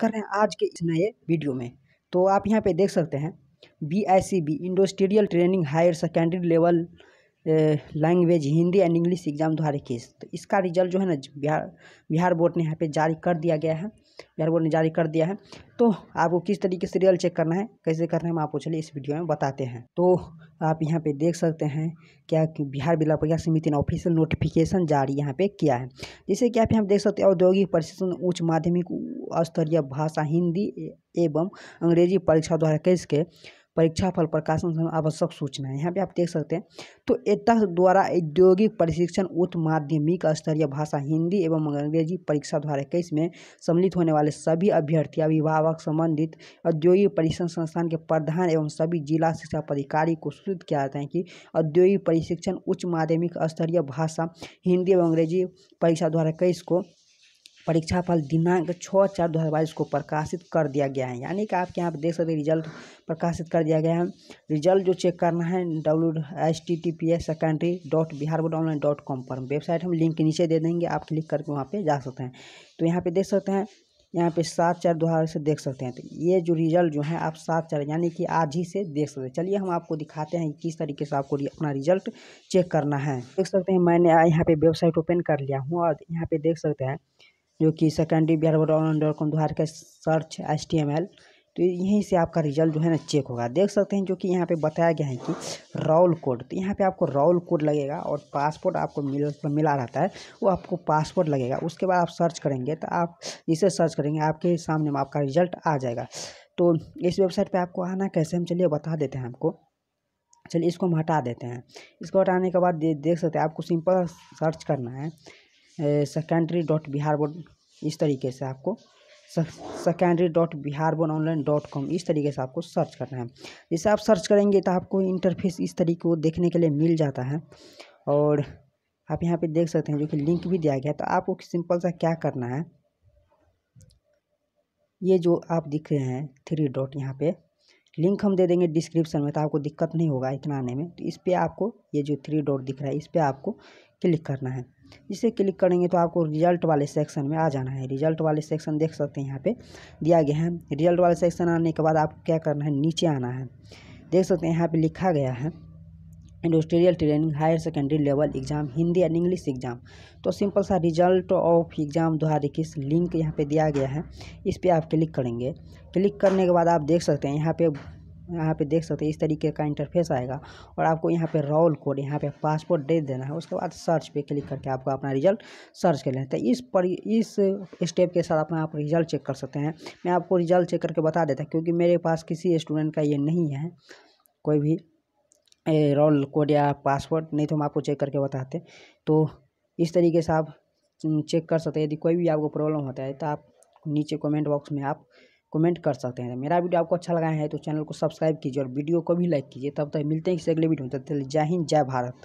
कर रहे हैं आज के इस नए वीडियो में तो आप यहाँ पे देख सकते हैं B I C B industrial training higher secondary level language Hindi and English exam द्वारा केस तो इसका रिजल्ट जो है ना बिहार बिहार बोर्ड ने यहाँ पे जारी कर दिया गया है बिहार बोर्ड ने जारी कर दिया है तो आपको किस तरीके से रियल चेक करना है कैसे करना है हम आपको चलिए इस वीडियो में बताते हैं तो आप यहाँ पे देख सकते हैं क्या बिहार बिला परीक्षा समिति ने ऑफिशियल नोटिफिकेशन जारी यहाँ पे किया है जैसे कि आप यहाँ देख सकते हैं औद्योगिक प्रशिक्षण उच्च माध्यमिक स्तरीय भाषा हिंदी एवं अंग्रेजी परीक्षा दो हज़ार इक्कीस के परीक्षा फल प्रकाशन आवश्यक सूचना है यहाँ पे आप देख सकते हैं तो एतह द्वारा औद्योगिक प्रशिक्षण उच्च माध्यमिक स्तरीय भाषा हिंदी एवं अंग्रेजी परीक्षा द्वारा इक्कीस में सम्मिलित होने वाले सभी अभ्यर्थी अभिभावक संबंधित औद्योगिक प्रशिक्षण संस्थान के प्रधान एवं सभी जिला शिक्षा पदाधिकारी को सूचित किया जाता है कि औद्योगिक प्रशिक्षण उच्च माध्यमिक स्तरीय भाषा हिंदी एवं अंग्रेजी परीक्षा द्वारा इक्कीस को परीक्षा फल दिनांक छः चार दो हज़ार बाईस को प्रकाशित कर दिया गया है यानी कि आपके यहाँ पर देख सकते हैं रिजल्ट प्रकाशित कर दिया गया है रिजल्ट जो चेक करना है W H T T P S secondary dot Bihar board online dot com पर वेबसाइट हम लिंक नीचे दे देंगे आप क्लिक करके वहाँ पर जा सकते हैं तो यहाँ पर देख सकते हैं यहाँ पे सात चार दो हज़ार से देख सकते हैं तो ये जो रिजल्ट जो है आप सात चार यानी कि आज ही से देख सकते हैं चलिए हम आपको दिखाते हैं किस तरीके से आपको अपना रिजल्ट चेक करना है देख सकते हैं मैंने यहाँ पे वेबसाइट ओपन कर लिया हूँ और यहाँ पे देख सकते हैं जो कि secondary Bihar board online dot com Bihar का search S T M L तो यहीं से आपका रिजल्ट जो है ना चेक होगा देख सकते हैं जो कि यहाँ पे बताया गया है कि रोल कोड तो यहाँ पे आपको रोल कोड लगेगा और पासपोर्ट आपको मिल मिला रहता है वो आपको पासपोर्ट लगेगा उसके बाद आप सर्च करेंगे तो आप इसे सर्च करेंगे आपके सामने में आपका रिजल्ट आ जाएगा तो इस वेबसाइट पर आपको आना कैसे हम चलिए बता देते हैं आपको चलिए इसको हम हटा देते हैं इसको हटाने के बाद दे, देख सकते हैं आपको सिंपल सर्च करना है सेकेंडरी डॉट बिहार बोर्ड इस तरीके से आपको secondary dot Bihar board online dot com इस तरीके से आपको सर्च करना है जैसे आप सर्च करेंगे तो आपको इंटरफेस इस तरीके को देखने के लिए मिल जाता है और आप यहाँ पे देख सकते हैं जो कि लिंक भी दिया गया है तो आपको सिंपल सा क्या करना है ये जो आप दिख रहे हैं थ्री डॉट यहाँ पे लिंक हम दे देंगे डिस्क्रिप्शन में तो आपको दिक्कत नहीं होगा इतना आने में तो इस पर आपको ये जो थ्री डॉट दिख रहा है इस पर आपको क्लिक करना है इसे क्लिक करेंगे तो आपको रिजल्ट वाले सेक्शन में आ जाना है रिजल्ट वाले सेक्शन देख सकते हैं यहाँ पे दिया गया है रिजल्ट वाले सेक्शन आने के बाद आपको क्या करना है नीचे आना है देख सकते हैं यहाँ पे लिखा गया है industrial training higher secondary level exam Hindi and English exam तो सिंपल सा रिजल्ट ऑफ एग्जाम दो इक्कीस लिंक यहाँ पे दिया गया है इस पर आप क्लिक करेंगे क्लिक करने के बाद आप देख सकते हैं यहाँ पे यहाँ पे देख सकते हैं इस तरीके का इंटरफेस आएगा और आपको यहाँ पे रोल कोड यहाँ पे पासपोर्ट दे देना है उसके बाद सर्च पे क्लिक करके आपको अपना रिजल्ट सर्च कर लेना तो इस पर इस स्टेप के साथ अपना आप रिजल्ट चेक कर सकते हैं मैं आपको रिजल्ट चेक करके बता देता क्योंकि मेरे पास किसी स्टूडेंट का ये नहीं है कोई भी रोल कोड या पासपोर्ट नहीं तो हम आपको चेक करके बताते तो इस तरीके से आप चेक कर सकते हैं यदि कोई भी आपको प्रॉब्लम होता है तो आप नीचे कमेंट बॉक्स में आप कमेंट कर सकते हैं मेरा वीडियो आपको अच्छा लगा है तो चैनल को सब्सक्राइब कीजिए और वीडियो को भी लाइक कीजिए तब तक मिलते हैं किसी अगले वीडियो में तब तक जय हिंद जय भारत